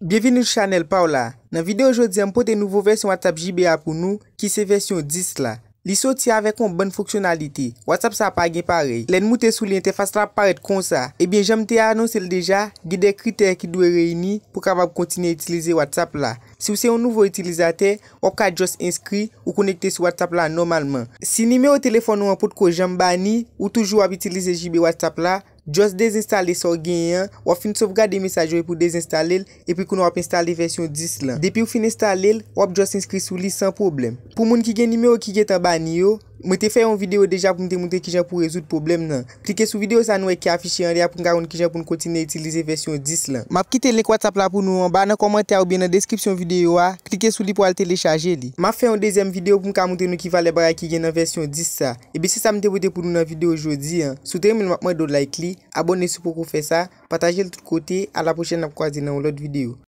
Biyeveni chanel pa w la. Nan vide yojodze mpote nouvo versyon WhatsApp JBA pou nou ki se versyon 10 la. Li soti avek mwen bonn foksyonalite. WhatsApp sa apage parey. Len mwote sou li interfas la paret kon sa. Ebyen eh jame te anonsel deja gede kriter ki dwe reyini pou kabab kontine itilize WhatsApp la. Si ou se yon nouvo itilizate, ou ka just inskri ou konekte sou WhatsApp la normalman. Si nime ou telefon nou anpote ko jame bani ou toujou ap itilize JBA WhatsApp la, Jous desinstale sou gen yon, wap fin souf gade mensajwe pou desinstale el epi koun wap installe versyon 10 lan. Depi wap fin installe el, wap jous inskri sou li san problem. Pou moun ki gen nime ou ki gen taban yo, Mwen te fè yon videyo deja pou mwen te moun te ki ja pou rezout problem nan. Klike sou videyo sa nou e ki afishi an rea pou mwen garoun ki ja pou mwen kontine itilize versyon 10 lan. Map ki te le kwa tap la pou nou an, ba nan komante a ou bien nan deskripsyon videyo a, klike sou li pou al telechaje li. Map fè yon dezem videyo pou mwen ka moun te nou ki vale bra ki gen nan versyon 10 sa. Ebe se sa mwen te moun te pou nou nan videyo jodi an, souten men mwen do like li, abone sou pou pou fè sa, pataje l tout kote, a la pochen ap kwa zinan ou lot videyo.